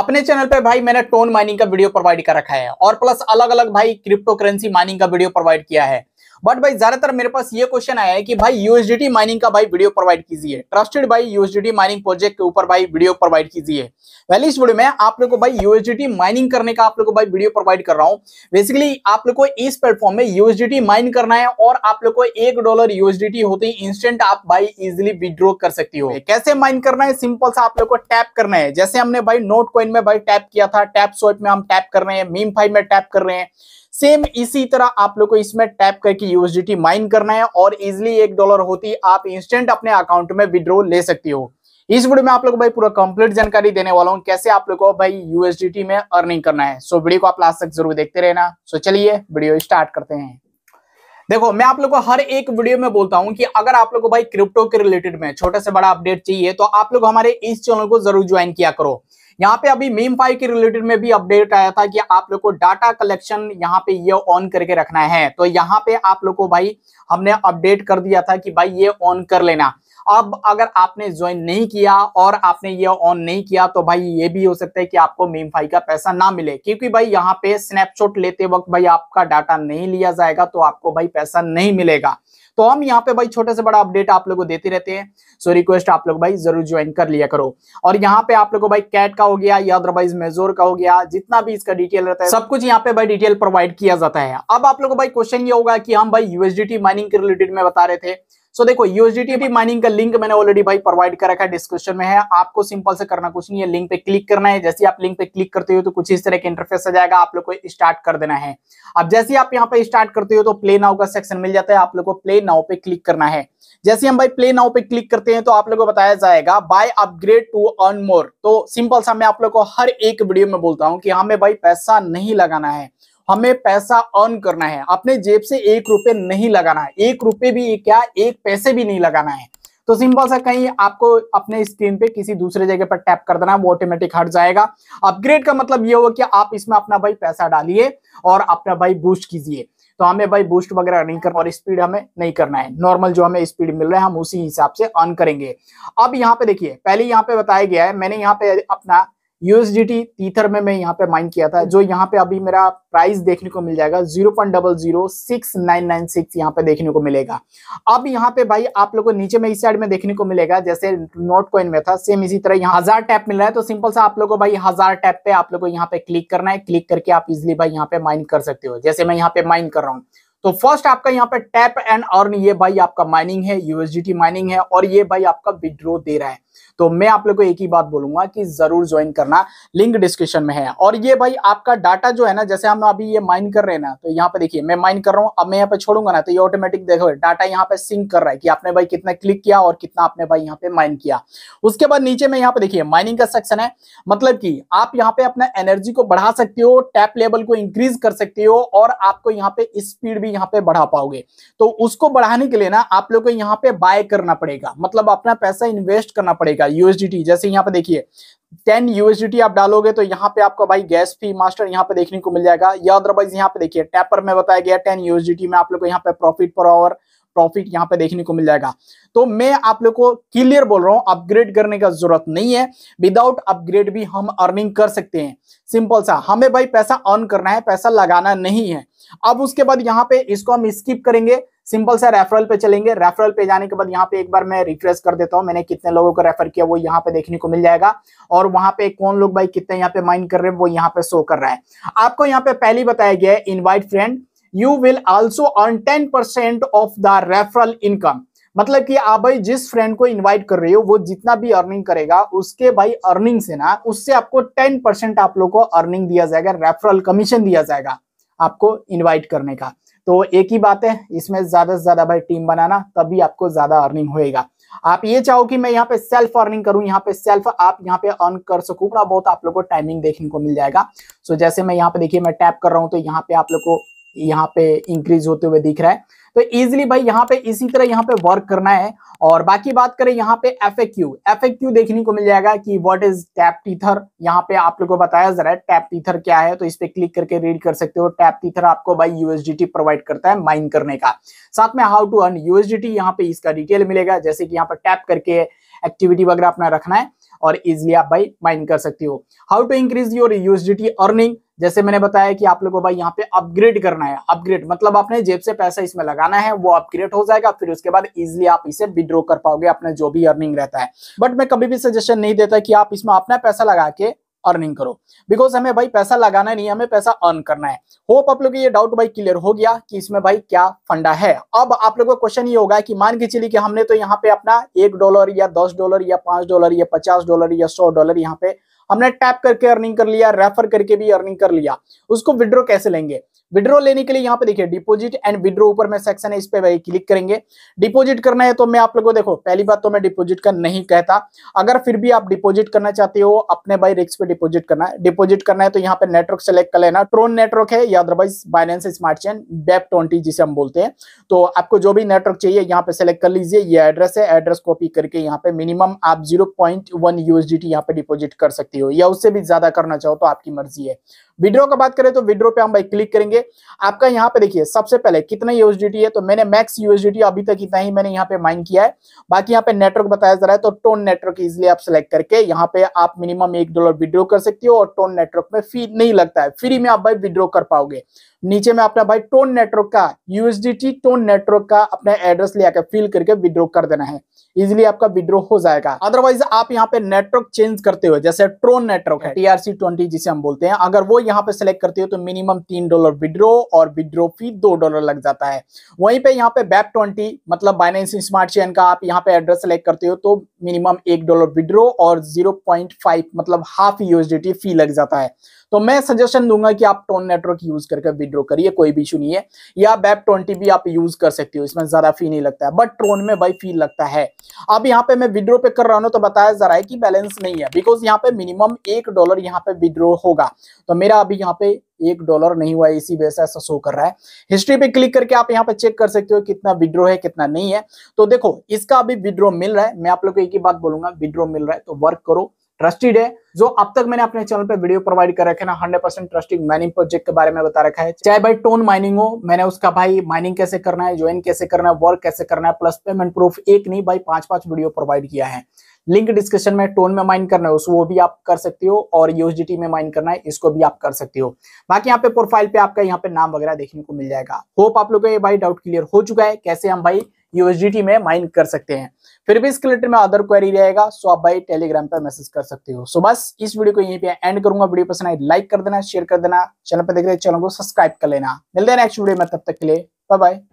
अपने चैनल पे भाई मैंने टोन माइनिंग का वीडियो प्रोवाइड कर रखा है और प्लस अलग अलग भाई क्रिप्टो करेंसी माइनिंग का वीडियो प्रोवाइड किया है बट भाई ज्यादातर मेरे पास ये क्वेश्चन आया है कि भाई यूएसडीटी माइनिंग का भाई वीडियो प्रोवाइड कीजिए ट्रस्टेड भाई यूएसडीटी माइनिंग प्रोजेक्ट के ऊपर भाई वीडियो प्रोवाइड कीजिए पहले इस वीडियो में आप लोग को भाई यूएसडीटी माइनिंग करने का आप लोग को भाई वीडियो प्रोवाइड कर रहा हूँ बेसिकली आप लोग को इस प्लेटफॉर्म में यूएसडीटी माइन करना है और आप लोग को एक डॉलर यूएसडीटी होते ही इंस्टेंट आप भाई इजिली विद्रॉ कर सकती हो कैसे माइन करना है सिंपल सा आप लोग को टैप करना है जैसे हमने भाई नोट कॉइन में भाई टैप किया था टैप स्वेप में हम टैप कर रहे हैं मीम फाइव में टैप कर रहे हैं सेम इसी तरह आप लोग को इसमें टैप करके यूएसडीटी माइन करना है और इजिली एक डॉलर होती आप इंस्टेंट अपने अकाउंट में विड्रॉ ले सकती हो इस वीडियो में आप लोग भाई पूरा कंप्लीट जानकारी देने वाला हूँ कैसे आप लोग को भाई यूएसडीटी में अर्निंग करना है सो वीडियो को आप लास्ट तक जरूर देखते रहना सो चलिए वीडियो स्टार्ट करते हैं देखो मैं आप लोग को हर एक वीडियो में बोलता हूं कि अगर आप लोग को भाई क्रिप्टो के रिलेटेड में छोटा से बड़ा अपडेट चाहिए तो आप लोग हमारे इस चैनल को जरूर ज्वाइन किया करो यहाँ पे अभी मीम फाइव के रिलेटेड में भी अपडेट आया था कि आप लोग को डाटा कलेक्शन यहाँ पे ये ऑन करके रखना है तो यहाँ पे आप लोग को भाई हमने अपडेट कर दिया था कि भाई ये ऑन कर लेना अब अगर आपने ज्वाइन नहीं किया और आपने ये ऑन नहीं किया तो भाई ये भी हो सकता है कि आपको फाई का पैसा ना मिले क्योंकि भाई यहाँ पे स्नैपशॉट लेते वक्त भाई आपका डाटा नहीं लिया जाएगा तो आपको भाई पैसा नहीं मिलेगा तो हम यहाँ पे भाई छोटे से बड़ा अपडेट आप लोग को देते रहते हैं सो रिक्वेस्ट आप लोग भाई जरूर ज्वाइन कर लिया करो और यहाँ पे आप लोगों को भाई कैट का हो गया या अदरवाइज मेजोर का हो गया जितना भी इसका डिटेल रहता है सब कुछ यहाँ पे भाई डिटेल प्रोवाइड किया जाता है अब आप लोगों को भाई क्वेश्चन ये होगा कि हम भाई यूएसडी माइनिंग के रिलेटेड में बता रहे थे सो देखो यूएसडीटी तो माइनिंग का लिंक मैंने ऑलरेडी भाई प्रोवाइड कर रखा है डिस्क्रिप्शन में है आपको सिंपल से करना कुछ नहीं है लिंक पे क्लिक करना है जैसे आप लिंक पे क्लिक करते हो तो कुछ इस तरह के इंटरफेस आ जाएगा आप लोग को स्टार्ट कर देना है अब जैसे आप यहाँ पे स्टार्ट करते हो तो प्ले नाउ का सेक्शन मिल जाता है आप लोग को प्ले नाउ पे क्लिक करना है जैसे हम भाई प्ले नाउ पे क्लिक करते हैं तो आप लोग को बताया जाएगा buy upgrade to earn more तो सिंपल सा मैं आप लोग को हर एक वीडियो में बोलता हूँ कि हमें हाँ, भाई पैसा नहीं लगाना है हमें पैसा अर्न करना है अपने जेब से एक रुपए नहीं लगाना है एक रुपए भी क्या एक पैसे भी नहीं लगाना है तो सिंपल सा कहीं आपको अपने स्क्रीन पे किसी दूसरे जगह पर टैप कर देना है वो ऑटोमेटिक हट जाएगा अपग्रेड का मतलब ये होगा कि आप इसमें अपना भाई पैसा डालिए और अपना भाई बूस्ट कीजिए तो हमें भाई बूस्ट वगैरह नहीं करना और स्पीड हमें नहीं करना है नॉर्मल जो हमें स्पीड मिल रहा है हम उसी हिसाब से ऑन करेंगे अब यहाँ पे देखिए पहले यहाँ पे बताया गया है मैंने यहाँ पे अपना यूएसडीटी टीथर में मैं यहाँ पे माइन किया था जो यहाँ पे अभी मेरा प्राइस देखने को मिल जाएगा zero point double zero six nine nine six यहाँ पे देखने को मिलेगा अब यहाँ पे भाई आप लोगों को नीचे में इस साइड में देखने को मिलेगा जैसे नोट कॉइन में था सेम इसी तरह यहाँ हजार टैप मिल रहा है तो सिंपल सा आप लोगों को भाई हजार टैप पे आप लोगों को यहाँ पे क्लिक करना है क्लिक करके आप इजिली भाई यहाँ पे माइन कर सकते हो जैसे मैं यहाँ पे माइन कर रहा हूँ तो फर्स्ट आपका यहाँ पे टैप एंड अर्न ये भाई आपका माइनिंग है यूएसडीटी माइनिंग है और ये भाई आपका विड्रो दे रहा है तो मैं आप लोग को एक ही बात बोलूंगा कि जरूर ज्वाइन करना लिंक डिस्क्रिप्शन में है और ये भाई आपका डाटा जो है ना जैसे हम अभी ये माइन कर रहे हैं ना तो यहाँ पे देखिए मैं माइन कर रहा हूँ अब मैं यहाँ पे छोड़ूंगा ना तो ये ऑटोमेटिक देखो डाटा यहाँ पे सिंक कर रहा है कि आपने भाई कितना क्लिक किया और कितना आपने भाई यहाँ पे माइन किया उसके बाद नीचे में यहाँ पे देखिए माइनिंग का सेक्शन है मतलब की आप यहाँ पे अपना एनर्जी को बढ़ा सकते हो टैप लेवल को इंक्रीज कर सकते हो और आपको यहाँ पे स्पीड भी यहाँ पे बढ़ा पाओगे तो उसको बढ़ाने के लिए ना आप लोग को यहाँ पे बाय करना पड़ेगा मतलब अपना पैसा इन्वेस्ट करना पड़ेगा यूएसडीटी जैसे यहाँ पे देखिए 10 यूएसडीटी आप डालोगे तो यहाँ पे आपको भाई गैस फी मास्टर यहाँ पे देखने को मिल जाएगा या अदरवाइज यहाँ पे देखिए टैपर में बताया गया 10 यूएसडीटी में आप लोग को यहाँ पे प्रॉफिट पर आवर प्रॉफिट यहाँ पे देखने को मिल जाएगा तो मैं आप लोग को क्लियर बोल रहा हूँ अपग्रेड करने का जरूरत नहीं है विदाउट अपग्रेड भी हम अर्निंग कर सकते हैं सिंपल सा हमें भाई पैसा अर्न करना है पैसा लगाना नहीं है अब उसके बाद यहाँ पे इसको हम स्किप करेंगे सिंपल सा रेफरल पे चलेंगे रेफरल पे जाने के बाद यहाँ पे एक बार मैं रिफ्रेश कर देता हूँ मैंने कितने लोगों को रेफर किया वो यहाँ पे देखने को मिल जाएगा और वहां पे कौन लोग भाई कितने यहाँ पे माइंड कर रहे हैं वो यहाँ पे शो कर रहा है आपको यहाँ पे पहली बताया गया है invite friend you will also earn ten percent of the referral income मतलब कि आप भाई जिस फ्रेंड को इनवाइट कर रहे हो वो जितना भी अर्निंग करेगा उसके भाई अर्निंग से ना उससे आपको टेन परसेंट आप लोग को अर्निंग दिया जाएगा रेफरल कमीशन दिया जाएगा आपको इनवाइट करने का तो एक ही बात है इसमें ज्यादा से ज्यादा भाई टीम बनाना तभी आपको ज्यादा अर्निंग होएगा आप ये चाहो कि मैं यहाँ पे सेल्फ अर्निंग करूं यहाँ पे सेल्फ आप यहाँ पे अर्न कर सकू थोड़ा बहुत आप लोग को टाइमिंग देखने को मिल जाएगा सो जैसे मैं यहाँ पे देखिए मैं टैप कर रहा हूँ तो यहाँ पे आप लोग को यहाँ पे इंक्रीज होते हुए दिख रहा है तो इजिली भाई यहाँ पे इसी तरह यहाँ पे वर्क करना है और बाकी बात करें यहाँ पे F A Q F A Q देखने को मिल जाएगा कि व्हाट इज टैप टीथर यहाँ पे आप लोगों को बताया जरा टैप टीथर क्या है तो इस पे क्लिक करके रीड कर सकते हो टैप टीथर आपको भाई यूएसडीटी प्रोवाइड करता है माइन करने का साथ में हाउ टू अर्न यूएसडीटी यहाँ पे इसका डिटेल मिलेगा जैसे कि यहाँ पर टैप करके एक्टिविटी वगैरह अपना रखना है और इजिली आप भाई माइन कर सकती हो how to increase your USDT earning जैसे मैंने बताया कि आप लोगों को भाई यहाँ पे अपग्रेड करना है अपग्रेड मतलब आपने जेब से पैसा इसमें लगाना है वो अपग्रेड हो जाएगा फिर उसके बाद इजिली आप इसे विड्रॉ कर पाओगे अपना जो भी अर्निंग रहता है बट मैं कभी भी सजेशन नहीं देता कि आप इसमें अपना पैसा लगा के अर्निंग करो बिकॉज हमें भाई पैसा लगाना नहीं हमें पैसा अर्न करना है होप आप लोग ये डाउट भाई क्लियर हो गया कि इसमें भाई क्या फंडा है अब आप लोगों का क्वेश्चन ये होगा कि मान के चलिए कि हमने तो यहाँ पे अपना एक डॉलर या दस डॉलर या पांच डॉलर या पचास डॉलर या सौ डॉलर यहाँ पे हमने टैप करके अर्निंग कर लिया रेफर करके भी अर्निंग कर लिया उसको विड्रो कैसे लेंगे विड्रो लेने के लिए यहाँ पे देखिए डिपॉजिट एंड विड्रो ऊपर में सेक्शन है इस पे भाई क्लिक करेंगे डिपॉजिट करना है तो मैं आप लोगों को देखो पहली बात तो मैं डिपॉजिट का नहीं कहता अगर फिर भी आप डिपॉजिट करना चाहते हो अपने भाई रिक्स पे डिपॉजिट करना है डिपॉजिट करना है तो यहाँ पे नेटवर्क सेलेक्ट कर लेना ट्रोन नेटवर्क है या otherwise Binance smart chain BEP twenty जिसे हम बोलते हैं तो आपको जो भी नेटवर्क चाहिए यहाँ पे सेलेक्ट कर लीजिए ये एड्रेस है एड्रेस कॉपी करके यहाँ पे मिनिमम आप जीरो पॉइंट वन यूएसडीटी यहाँ पे डिपोजिट कर सकते हो या उससे भी ज्यादा करना चाहो तो आपकी मर्जी है विड्रो का बात करें तो विड्रो पे हम भाई क्लिक करेंगे आपका यहाँ पे देखिए सबसे पहले कितना यूएसडीटी है तो मैंने मैक्स यूएसडीटी अभी तक इतना ही मैंने यहाँ पे माइन किया है बाकी यहाँ पे नेटवर्क बताया जा रहा है तो टोन नेटवर्क इजिली आप सेलेक्ट करके यहाँ पे आप मिनिमम एक डॉलर विड्रो कर सकती हो और टोन नेटवर्क में फी नहीं लगता है फ्री में आप भाई विड्रो कर पाओगे नीचे में अपना भाई टोन नेटवर्क का यूएसडीटी टोन नेटवर्क का अपना एड्रेस ले आकर फिल करके विड्रो कर देना है इजिली आपका विड्रो हो जाएगा अदरवाइज आप यहाँ पे नेटवर्क चेंज करते हो जैसे ट्रोन नेटवर्क है टीआरसी ट्वेंटी जिसे हम बोलते हैं अगर वो यहाँ पे सिलेक्ट करते हो तो मिनिमम तीन डॉलर विड्रो और विड्रो फी दो डॉलर लग जाता है वहीं पे यहाँ पे बैप ट्वेंटी मतलब बाइनेंस स्मार्ट चेन का आप यहाँ पे एड्रेस सेलेक्ट करते हो तो मिनिमम एक डॉलर विड्रो और जीरो मतलब हाफ यूएसडीटी फी लग जाता है तो मैं सजेशन दूंगा कि आप टोन नेटवर्क यूज करके विड्रॉ करिए कोई भी इशू नहीं है या बैप ट्वेंटी भी आप यूज कर सकते हो इसमें ज्यादा फी नहीं लगता है बट ट्रोन में भाई फी लगता है अब यहाँ पे मैं विड्रो पे कर रहा हूँ तो बताया जरा है कि बैलेंस नहीं है बिकॉज यहाँ पे मिनिमम एक डॉलर यहाँ पे विड्रो होगा तो मेरा अभी यहाँ पे एक डॉलर नहीं हुआ इसी वजह से ऐसा शो कर रहा है हिस्ट्री पे क्लिक करके आप यहाँ पे चेक कर सकते हो कितना विड्रो है कितना नहीं है तो देखो इसका अभी विड्रो मिल रहा है मैं आप लोग को एक ही बात बोलूंगा विड्रो मिल रहा है तो वर्क करो ट्रस्टेड है जो अब तक मैंने अपने चैनल पे वीडियो प्रोवाइड कर रखे ना hundred percent trusting mining project के बारे में बता रखा है चाहे भाई टोन माइनिंग हो मैंने उसका भाई माइनिंग कैसे करना है ज्वाइन कैसे करना है वर्क कैसे करना है प्लस पेमेंट प्रूफ एक नहीं भाई पांच पांच वीडियो प्रोवाइड किया है लिंक डिस्क्रिप्शन में टोन में माइन करना है उस वो भी आप कर सकते हो और यूएसडीटी में माइन करना है इसको भी आप कर सकते हो बाकी यहाँ पे प्रोफाइल पे आपका यहाँ पे नाम वगैरह देखने को मिल जाएगा होप आप लोगों का ये भाई डाउट क्लियर हो चुका है कैसे हम भाई यूएसडीटी में माइन कर सकते हैं फिर भी इसके रिलेटेड में अदर क्वेरी रहेगा सो आप भाई टेलीग्राम पर मैसेज कर सकते हो सो बस इस वीडियो को यहीं पे एंड करूंगा वीडियो पसंद आए लाइक तो कर देना शेयर कर देना चैनल पर देख रहे चैनल को सब्सक्राइब कर लेना मिलते हैं नेक्स्ट वीडियो में तब तक के लिए बाय बाय